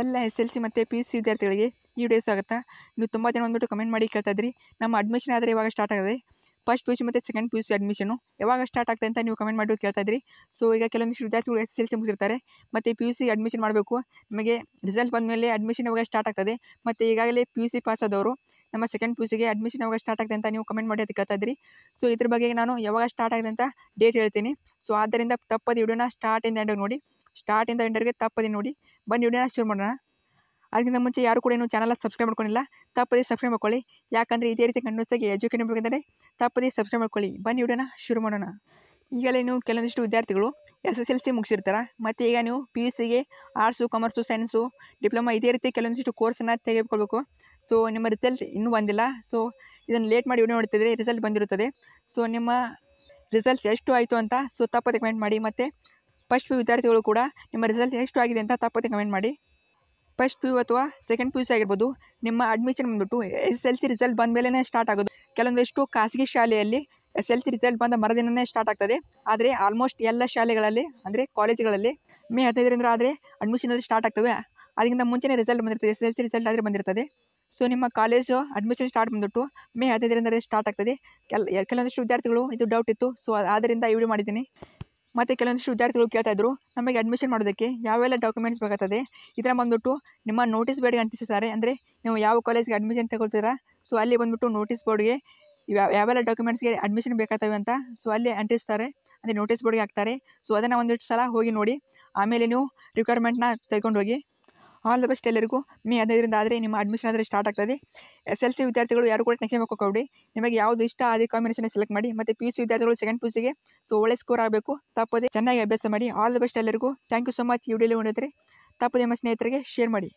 ಎಲ್ಲ S L C ಮತ್ತು P U C ವಿದ್ಯಾರ್ಥಿಗಳಿಗೆ ಈ ವಿಡಿಯೋ ಸ್ವಾಗತ ನೀವು ತುಂಬ ಜನ ಬಂದುಬಿಟ್ಟು ಕಮೆಂಟ್ ಮಾಡಿ ಕೇಳ್ತಾ ಇದ್ರಿ ನಮ್ಮ ಅಡ್ಮಿಷನ್ ಆದರೆ ಇವಾಗ ಸ್ಟಾರ್ಟ್ ಆಗಿದೆ ಫಸ್ಟ್ ಪಿ ಯು ಸಿ ಮತ್ತು second P U C admission ಯಾವಾಗ ಸ್ಟಾರ್ಟ್ ಆಗ್ತದೆ ಅಂತ ನೀವು ಕಮೆಂಟ್ ಮಾಡಿ ಕೇಳ್ತಾ ಇದ್ರಿ ಸೊ ಈಗ ಕೆಲವೊಂದಿಷ್ಟು ವಿದ್ಯಾರ್ಥಿಗಳು ಎಸ್ ಎಲ್ ಸಿ ಮುಗಿಸಿರ್ತಾರೆ ಮತ್ತು ಪಿ ಯು ಸಿ ಅಡ್ಮಿಷನ್ ಮಾಡಬೇಕು ನಮಗೆ ರಿಸಲ್ಟ್ ಬಂದ ಮೇಲೆ ಅಡ್ಮಿಷನ್ ಇವಾಗ ಸ್ಟಾರ್ಟ್ ಆಗ್ತದೆ ಮತ್ತು ಈಗಾಗಲೇ ಪಿ ಯು ಸಿ ಪಾಸ್ ಆದವರು ನಮ್ಮ ಸೆಕೆಂಡ್ ಪಿ ಯು ಸಿಗೆ ಅಡ್ಮಿಷನ್ ಯಾವಾಗ ಸ್ಟಾರ್ಟ್ ಆಗ್ತದೆ ಅಂತ ನೀವು ಕಮೆಂಟ್ ಮಾಡಿ ಅದು ಕೇಳ್ತಾ ಇದ್ರಿ ಸೊ ಇದ್ರ ಬಗ್ಗೆ ನಾನು ಯಾವಾಗ ಸ್ಟಾರ್ಟ್ ಆಗಿದೆ ಅಂತ ಡೇಟ್ ಹೇಳ್ತೀನಿ ಸೊ ಆದ್ದರಿಂದ ತಪ್ಪದ ವಿಡಿಯೋನ ಸ್ಟಾರ್ಟಿಂದ ಎಂಡರ್ ನೋಡಿ ಸ್ಟಾರ್ಟಿಂದ ಎಂಡರ್ಗೆ ತಪ್ಪದೆ ನೋಡಿ ಬನ್ನಿ ವಿಡಿಯೋನ ಶುರು ಮಾಡೋಣ ಅದಕ್ಕಿಂತ ಮುಂಚೆ ಯಾರು ಕೂಡ ಏನು ಚಾನಲ್ ಸಬ್ಸ್ಕ್ರೈಬ್ ಮಾಡ್ಕೊಂಡಿಲ್ಲ ತಪ್ಪದೇ ಸಬ್ಸ್ಕ್ರೈಬ್ ಮಾಡ್ಕೊಳ್ಳಿ ಯಾಕಂದರೆ ಇದೇ ರೀತಿ ಕಣ್ಣುಸಾಗಿ ಎಜುಕೇಟ್ ಬೇಕೆಂದರೆ ತಪ್ಪದೇ ಸಬ್ಸ್ಕ್ರೈಬ್ ಮಾಡ್ಕೊಳ್ಳಿ ಬನ್ನಿ ವಿಡಿಯೋನ ಶುರು ಮಾಡೋಣ ಈಗಲೇ ನೀವು ಕೆಲವೊಂದಿಷ್ಟು ವಿದ್ಯಾರ್ಥಿಗಳು ಎಸ್ ಎಸ್ ಎಲ್ ಸಿ ಮುಗಿಸಿರ್ತಾರೆ ಮತ್ತು ಈಗ ನೀವು ಪಿ ಯು ಸಿಗೆ ಆರ್ಟ್ಸು ಕಾಮರ್ಸು ಸೈನ್ಸು ಡಿಪ್ಲೊಮಾ ಇದೇ ರೀತಿ ಕೆಲವೊಂದಿಷ್ಟು ಕೋರ್ಸನ್ನು ತೆಗೆದುಕೊಳ್ಬೇಕು ಸೊ ನಿಮ್ಮ ರಿಸಲ್ಟ್ ಇನ್ನೂ ಬಂದಿಲ್ಲ ಸೊ ಇದನ್ನು ಲೇಟ್ ಮಾಡಿ ವಿಡಿಯೋ ನೋಡ್ತಿದ್ರೆ ರಿಸಲ್ಟ್ ಬಂದಿರುತ್ತದೆ ಸೊ ನಿಮ್ಮ ರಿಸಲ್ಟ್ಸ್ ಎಷ್ಟು ಆಯಿತು ಅಂತ ಸೊ ತಪ್ಪದೆ ಕಮೆಂಟ್ ಮಾಡಿ ಮತ್ತು ಫಸ್ಟ್ ಪಿ ವಿದ್ಯಾರ್ಥಿಗಳು ಕೂಡ ನಿಮ್ಮ ರಿಸಲ್ಟ್ ಎಷ್ಟು ಆಗಿದೆ ಅಂತ ತಪ್ಪತ್ತೆ ಕಮೆಂಟ್ ಮಾಡಿ ಫಸ್ಟ್ ಪಿ ಯು ಅಥವಾ ಸೆಕೆಂಡ್ ಪಿ ಯು ಸಿ ಆಗಿರ್ಬೋದು ನಿಮ್ಮ ಅಡ್ಮಿಷನ್ ಬಂದುಬಿಟ್ಟು ಎಸ್ ಎಲ್ ಸಿ ರಿಸಲ್ಟ್ ಬಂದ ಮೇಲೇ ಸ್ಟಾರ್ಟ್ ಆಗೋದು ಕೆಲವೊಂದಿಷ್ಟು ಖಾಸಗಿ ಶಾಲೆಯಲ್ಲಿ ಎಸ್ ಎಲ್ ಸಿ ರಿಸಲ್ಟ್ ಬಂದ ಮರದಿನವೇ ಸ್ಟಾರ್ಟ್ ಆಗ್ತದೆ ಆದರೆ ಆಲ್ಮೋಸ್ಟ್ ಎಲ್ಲ ಶಾಲೆಗಳಲ್ಲಿ ಅಂದರೆ ಕಾಲೇಜುಗಳಲ್ಲಿ ಮೇ ಹದಿನೈದರಿಂದ ಆದರೆ ಅಡ್ಮಿಷನ್ ಅಲ್ಲಿ ಸ್ಟಾರ್ಟ್ ಆಗ್ತವೆ ಅದಕ್ಕಿಂತ ಮುಂಚೆನೇ ರಿಸಲ್ಟ್ ಬಂದಿರ್ತದೆ ಎಸ್ ಎಲ್ ಸಿ ರಿಸಲ್ಟ್ ಆದರೆ ಬಂದಿರ್ತದೆ ಸೊ ನಿಮ್ಮ ಕಾಲೇಜು ಅಡ್ಮಿಷನ್ ಸ್ಟಾರ್ಟ್ ಬಂದುಬಿಟ್ಟು ಮೇ ಹದಿನೈದರಿಂದ ಸ್ಟಾರ್ಟ್ ಆಗ್ತದೆ ಕೆಲ ಕೆಲವೊಂದಿಷ್ಟು ವಿದ್ಯಾರ್ಥಿಗಳು ಇದು ಡೌಟ್ ಇತ್ತು ಸೊ ಆದ್ದರಿಂದ ಈ ವಿಡಿಯೋ ಮಾಡಿದ್ದೀನಿ ಮತ್ತು ಕೆಲವೊಂದಿಷ್ಟು ವಿದ್ಯಾರ್ಥಿಗಳು ಕೇಳ್ತಾ ಇದ್ರು ನಮಗೆ ಅಡ್ಮಿಷನ್ ಮಾಡೋದಕ್ಕೆ ಯಾವೆಲ್ಲ ಡಾಕ್ಯುಮೆಂಟ್ಸ್ ಬೇಕಾಗ್ತದೆ ಇದರ ಬಂದುಬಿಟ್ಟು ನಿಮ್ಮ ನೋಟಿಸ್ ಬೋರ್ಡ್ಗೆ ಅಂಟಿಸ್ತಾರೆ ಅಂದರೆ ನೀವು ಯಾವ ಕಾಲೇಜ್ಗೆ ಅಡ್ಮಿಷನ್ ತಗೊಳ್ತೀರಾ ಸೊ ಅಲ್ಲಿ ಬಂದುಬಿಟ್ಟು ನೋಟಿಸ್ ಬೋರ್ಡ್ಗೆ ಯಾವೆಲ್ಲ ಡಾಕ್ಯುಮೆಂಟ್ಸ್ಗೆ ಅಡ್ಮಿಷನ್ ಬೇಕಾಗ್ತವೆ ಅಂತ ಸೊ ಅಲ್ಲಿ ಅಂಟಿಸ್ತಾರೆ ಅಂದರೆ ನೋಟಿಸ್ ಬೋರ್ಡ್ಗೆ ಹಾಕ್ತಾರೆ ಸೊ ಅದನ್ನು ಒಂದಿಷ್ಟು ಸಲ ಹೋಗಿ ನೋಡಿ ಆಮೇಲೆ ನೀವು ರಿಕ್ವೈರ್ಮೆಂಟ್ನ ತೆಗೊಂಡೋಗಿ ಹೋಗಿ ಆಲ್ ದ ಬೆಸ್ಟ್ ಎಲ್ಲರಿಗೂ ಮೇ ಹದಿನೈದರಿಂದ ಆದರೆ ನಿಮ್ಮ ಅಡ್ಮಿಷನ್ ಆದರೆ ಸ್ಟಾರ್ಟ್ ಆಗ್ತದೆ ಎಸ್ ಎಲ್ ಸಿ ವಿದ್ಯಾರ್ಥಿಗಳು ಯಾರು ಕೂಡ ಬೇಕು ಕೊಡಿ ನಿಮಗೆ ಯಾವುದು ಇಷ್ಟ ಅದೇ ಕಾಂಬಿನೇಷನ್ ಸೆಲೆಕ್ಟ್ ಮಾಡಿ ಮತ್ತು ಪಿ ಯು ಸಿ ವಿದ್ಯಾರ್ಥಿಗಳು ಸೆಕೆಂಡ್ ಪಿ ಯು ಸಿಗೆ ಸೊ ಒಳ್ಳೆ ಸ್ಕೋರ್ ಆಗಬೇಕು ತಪ್ಪದೆ ಚೆನ್ನಾಗಿ ಅಭ್ಯಾಸ ಮಾಡಿ ಆಲ್ ದ ಬೆಸ್ಟ್ ಎಲ್ಲರಿಗೂ ಥ್ಯಾಂಕ್ ಯು ಸೊ ಮಚ್ ಈ ವಿಡಿಯೋಲಿ ನೋಡಿದರೆ ತಪ್ಪದೆ ನಿಮ್ಮ ಸ್ನೇಹಿತರಿಗೆ ಶೇರ್ ಮಾಡಿ